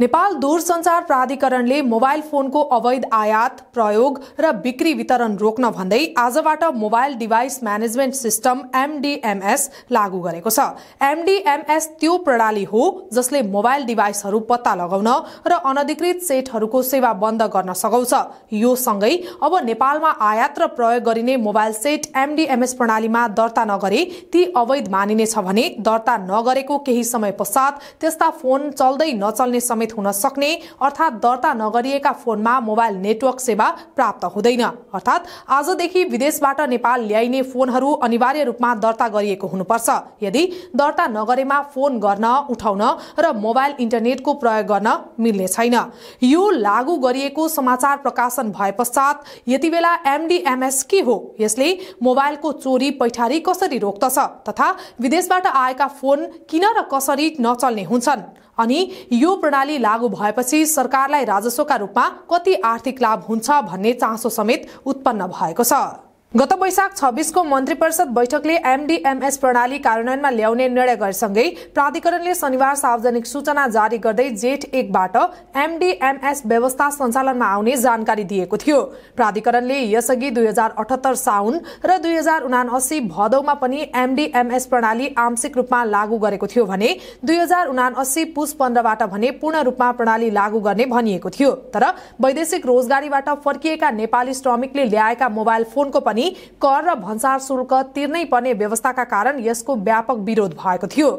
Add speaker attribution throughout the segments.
Speaker 1: नेपाल दूरसञ्चार प्राधिकरणले मोबाइल फोनको अवैध आयात प्रयोग र बिक्री वितरण रोक्न भन्दै आजबाट mobile device management system MDMS लागू गरेको छ एमडीएमएस त्यो प्रणाली हो जसले मोबाइल डिभाइसहरू पत्ता लगाउन र अनधिकृत सेटहरूको सेवा बन्द गर्न सघाउँछ यो सँगै अब नेपालमा आयात र प्रयोग गरिने मोबाइल सेट एमडीएमएस प्रणालीमा दर्ता नगरे ती अवैध मानिनेछ भने दर्ता नगरेको केही समय पश्चात त्यस्ता फोन चल्दै नचल्ने समेत हुन सक्ने अर्थात् दर्ता नगरिएका फोनमा मोबाइल नेटवर्क सेवा प्राप्त हुँदैन अर्थात् आजदेखि विदेशबाट नेपाल ल्याइने फोनहरू अनिवार्य रूपमा दर्ता गरिएको हुनुपर्छ यदि दर्ता नगरेमा फोन गर्न उठाउन र मोबाइल इन्टरनेटको प्रयोग गर्न मिल्ने छैन यो लागू गरिएको समाचार प्रकाशन भए पश्चात यति बेला एमडिएमएस के हो यसले मोबाइलको चोरी पैठारी कसरी रोक्दछ तथा विदेशबाट आएका फोन किन र कसरी नचल्ने हुन्छन् अनि यो प्रणाली लागू भएपछि सरकारलाई राजस्वका रूपमा कति आर्थिक लाभ हुन्छ भन्ने चासो समेत उत्पन्न भएको छ गत वैशाख छब्बीसको मन्त्री परिषद बैठकले एमडीएमएस प्रणाली कार्यान्वयनमा ल्याउने निर्णय गरेसँगै प्राधिकरणले शनिबार सार्वजनिक सूचना जारी गर्दै जेठ एकबाट एमडीएमएस व्यवस्था सञ्चालनमा आउने जानकारी दिएको थियो प्राधिकरणले यसअघि दुई हजार अठहत्तर साउन र दुई हजार उनासी भदौमा पनि एमडीएमएस प्रणाली आंशिक रूपमा लागू गरेको थियो भने दुई हजार उनासी पुष पन्ध्रबाट भने पूर्ण रूपमा प्रणाली लागू गर्ने भनिएको थियो तर वैदेशिक रोजगारीबाट फर्किएका नेपाली श्रमिकले ल्याएका मोबाइल फोनको पनि पनि कर र भन्सार शुल्क तिर्नै पर्ने व्यवस्थाका कारण यसको व्यापक विरोध भएको थियो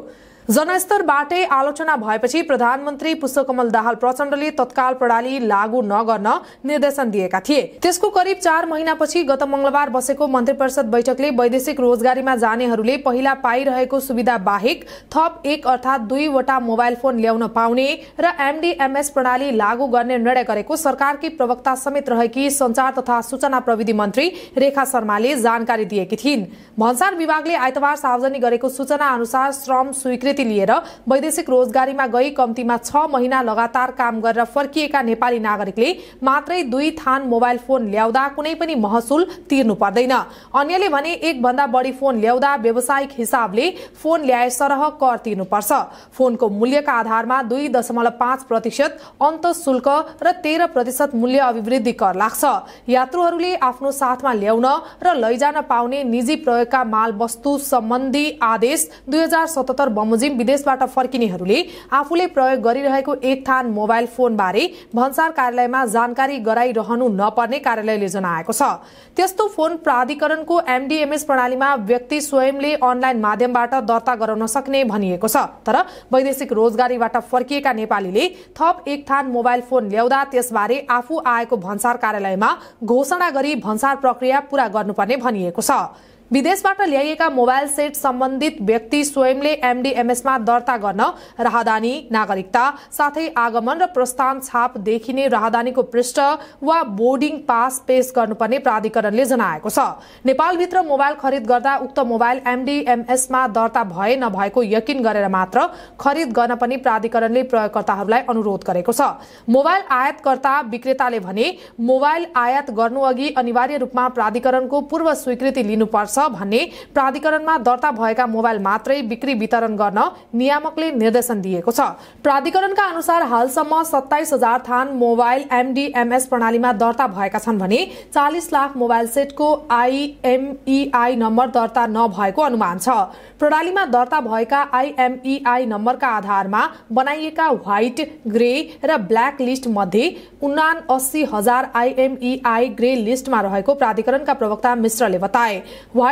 Speaker 1: जनस्तरबाटै आलोचना भएपछि प्रधानमन्त्री पुष्पकमल दाहाल प्रचण्डले तत्काल प्रणाली लागू नगर्न निर्देशन दिएका थिए त्यसको करिब चार महिनापछि गत मंगलबार बसेको मन्त्री परिषद बैठकले वैदेशिक रोजगारीमा जानेहरूले पहिला पाइरहेको सुविधा बाहेक थप एक अर्थात दुईवटा मोबाइल फोन ल्याउन पाउने र एमडीएमएस प्रणाली लागू गर्ने निर्णय गरेको सरकारकी प्रवक्ता समेत रहेकी संचार तथा सूचना प्रविधि मन्त्री रेखा शर्माले जानकारी दिएकी थिइन् भन्सार विभागले आइतबार सार्वजनिक गरेको सूचना अनुसार श्रम स्वीकृत स्वीकृति लिएर वैदेशिक रोजगारीमा गई कम्तीमा छ महिना लगातार काम गरेर फर्किएका नेपाली नागरिकले मात्रै दुई थान मोबाइल फोन ल्याउँदा कुनै पनि महसुल तिर्नु पर्दैन अन्यले भने एकभन्दा बढी फोन ल्याउँदा व्यावसायिक हिसाबले फोन ल्याए सरह कर तिर्नुपर्छ फोनको मूल्यका आधारमा दुई दशमलव पाँच प्रतिशत अन्त शुल्क र तेह्र प्रतिशत मूल्य अभिवृद्धि कर लाग्छ यात्रुहरूले आफ्नो साथमा ल्याउन र लैजान पाउने निजी प्रयोगका मालवस्तु सम्बन्धी आदेश दुई हजार सतहत्तर बमोजिम विदेशबाट फर्किनेहरूले आफूले प्रयोग गरिरहेको एक थान मोबाइल बारे भन्सार कार्यालयमा जानकारी गराइरहनु नपर्ने कार्यालयले जनाएको छ त्यस्तो फोन प्राधिकरणको एमडीएमएस प्रणालीमा व्यक्ति स्वयंले अनलाइन माध्यमबाट दर्ता गराउन सक्ने भनिएको छ तर वैदेशिक रोजगारीबाट फर्किएका नेपालीले थप एक थान मोबाइल फोन ल्याउँदा त्यसबारे आफू आएको भन्सार कार्यालयमा घोषणा गरी भन्सार प्रक्रिया पूरा गर्नुपर्ने भनिएको छ विदेशबाट ल्याइएका मोबाइल सेट सम्बन्धित व्यक्ति स्वयंले एमडीएमएसमा दर्ता गर्न राहदानी नागरिकता साथै आगमन र प्रस्थान छाप देखिने राहदानीको पृष्ठ वा बोर्डिङ पास पेश गर्नुपर्ने प्राधिकरणले जनाएको छ नेपालभित्र मोबाइल खरिद गर्दा उक्त मोबाइल एमडीएमएसमा दर्ता भए नभएको यकिन गरेर मात्र खरिद गर्न पनि प्राधिकरणले प्रयोगकर्ताहरूलाई अनुरोध गरेको छ मोबाइल आयातकर्ता विक्रेताले भने मोबाइल आयात गर्नु अघि अनिवार्य रूपमा प्राधिकरणको पूर्व स्वीकृति लिनुपर्छ भन्ने प्राधिकरणमा दर्ता भएका मोबाइल मात्रै बिक्री वितरण गर्न नियामकले निर्देशन दिएको छ प्राधिकरणका अनुसार हालसम्म सत्ताइस हजार थान मोबाइल एमडीएमएस प्रणालीमा दर्ता भएका छन् भने चालिस लाख मोबाइल सेटको आईएमईआई e नम्बर दर्ता नभएको अनुमान छ प्रणालीमा दर्ता भएका आईएमईआई e नम्बरका आधारमा बनाइएका व्हाइट ग्रे र ब्ल्याक लिस्ट मध्ये उना अस्सी हजार आईएमईआई e ग्रे लिस्टमा रहेको प्राधिकरणका प्रवक्ता मिश्रले बताए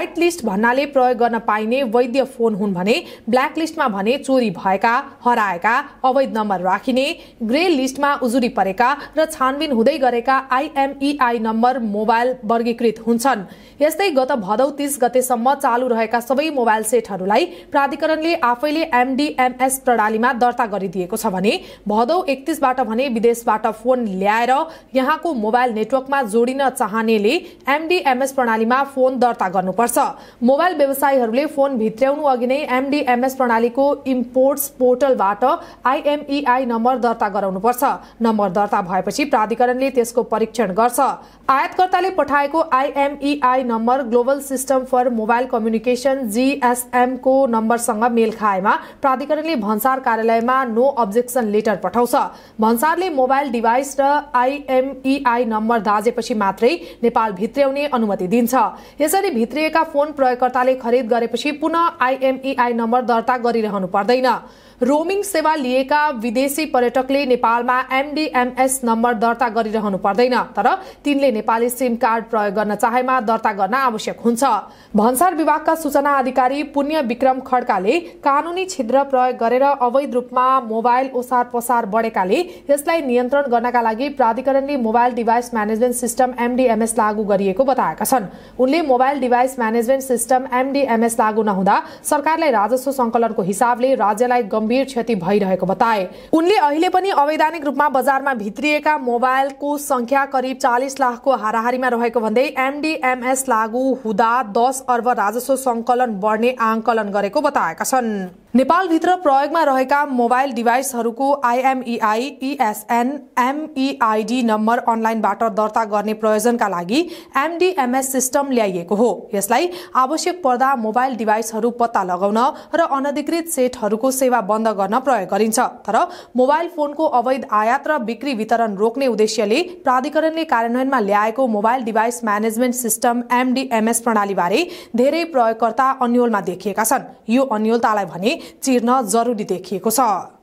Speaker 1: व्हाइट लिस्ट भन्नाले प्रयोग गर्न पाइने वैध फोन हुन् भने ब्ल्याक लिस्टमा भने चोरी भएका हराएका अवैध नम्बर राखिने ग्रे लिस्टमा उजुरी परेका र छानबिन हुँदै गरेका आइएमईआई e नम्बर मोबाइल वर्गीकृत हुन्छन् यस्तै गत भदौ तीस गतेसम्म चालू रहेका सबै मोबाइल सेटहरूलाई प्राधिकरणले आफैले एमडीएमएस प्रणालीमा दर्ता गरिदिएको छ भने भदौ एकतीसबाट भने विदेशबाट फोन ल्याएर यहाँको मोबाइल नेटवर्कमा जोडिन चाहनेले एमडीएमएस प्रणालीमा फोन दर्ता गर्नु गर्नुपर्छ मोबाइल व्यवसायीहरूले फोन भित्र्याउनु अघि नै एमडीएमएस प्रणालीको इम्पोर्ट्स पोर्टलबाट आईएमईआई e नम्बर दर्ता गराउनुपर्छ नम्बर दर्ता भएपछि प्राधिकरणले त्यसको परीक्षण गर्छ आयातकर्ताले पठाएको IMEI e number global system for mobile communication जीएसएमको नम्बरसँग मेल खाएमा प्राधिकरणले भन्सार कार्यालयमा नो अब्जेक्सन लेटर पठाउँछ भन्सारले मोबाइल डिभाइस र आईएमईआई e नम्बर दाजेपछि मात्रै नेपाल भित्र्याउने अनुमति दिन्छ यसरी भित्रिए गरिएका फोन प्रयोगकर्ताले खरिद गरेपछि पुनः आइएमईआई e नम्बर दर्ता गरिरहनु पर्दैन रोमिङ सेवा लिएका विदेशी पर्यटकले नेपालमा एमडीएमएस नम्बर दर्ता गरिरहनु पर्दैन तर तिनले नेपाली सिम कार्ड प्रयोग गर्न चाहेमा दर्ता गर्न आवश्यक हुन्छ भन्सार विभागका सूचना अधिकारी पुण्य विक्रम खड्काले कानूनी छिद्र प्रयोग गरेर अवैध रूपमा मोबाइल ओसार पसार बढेकाले यसलाई नियन्त्रण गर्नका लागि प्राधिकरणले mobile device management system MDMS लागू गरिएको बताएका छन् उनले mobile device management system MDMS लागू नहुँदा सरकारलाई राजस्व संकलनको हिसाबले राज्यलाई गम्भीर गम्भीर क्षति भइरहेको बताए उनले अहिले पनि अवैधानिक रूपमा बजारमा भित्रिएका मोबाइलको संख्या करिब चालिस लाखको हाराहारीमा रहेको भन्दै एमडिएमएस लागू हुँदा दस अर्ब राजस्व सङ्कलन बढ्ने आङ्कलन गरेको बताएका छन् नेपालभित्र प्रयोगमा रहेका मोबाइल डिभाइसहरूको आइएमइआई इएसएन एमइआइडी नम्बर अनलाइनबाट दर्ता गर्ने प्रयोजनका लागि एमडिएमएस सिस्टम ल्याइएको हो यसलाई आवश्यक पर्दा मोबाइल डिभाइसहरू पत्ता लगाउन र अनधिकृत सेटहरूको सेवा बन्द गर्न प्रयोग गरिन्छ तर मोबाइल फोनको अवैध आयात र बिक्री वितरण रोक्ने उद्देश्यले प्राधिकरणले कार्यान्वयनमा ल्याएको mobile device management system MDMS प्रणालीबारे धेरै प्रयोगकर्ता अन्यलमा देखिएका छन् यो अन्यलतालाई भने चिर्न जरुरी देखिएको छ